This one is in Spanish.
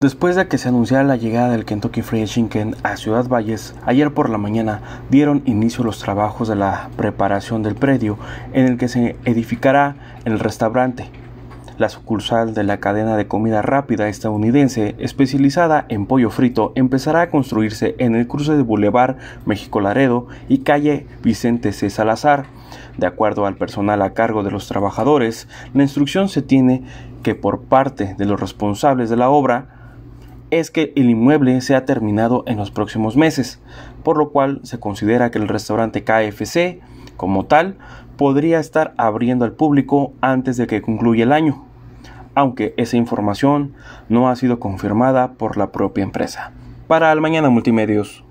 Después de que se anunciara la llegada del Kentucky Fried Chicken a Ciudad Valles, ayer por la mañana dieron inicio los trabajos de la preparación del predio en el que se edificará el restaurante, la sucursal de la cadena de comida rápida estadounidense especializada en pollo frito empezará a construirse en el cruce de Boulevard México Laredo y calle Vicente C. Salazar. De acuerdo al personal a cargo de los trabajadores, la instrucción se tiene que por parte de los responsables de la obra es que el inmueble se ha terminado en los próximos meses, por lo cual se considera que el restaurante KFC, como tal, podría estar abriendo al público antes de que concluya el año, aunque esa información no ha sido confirmada por la propia empresa. Para el Mañana Multimedios.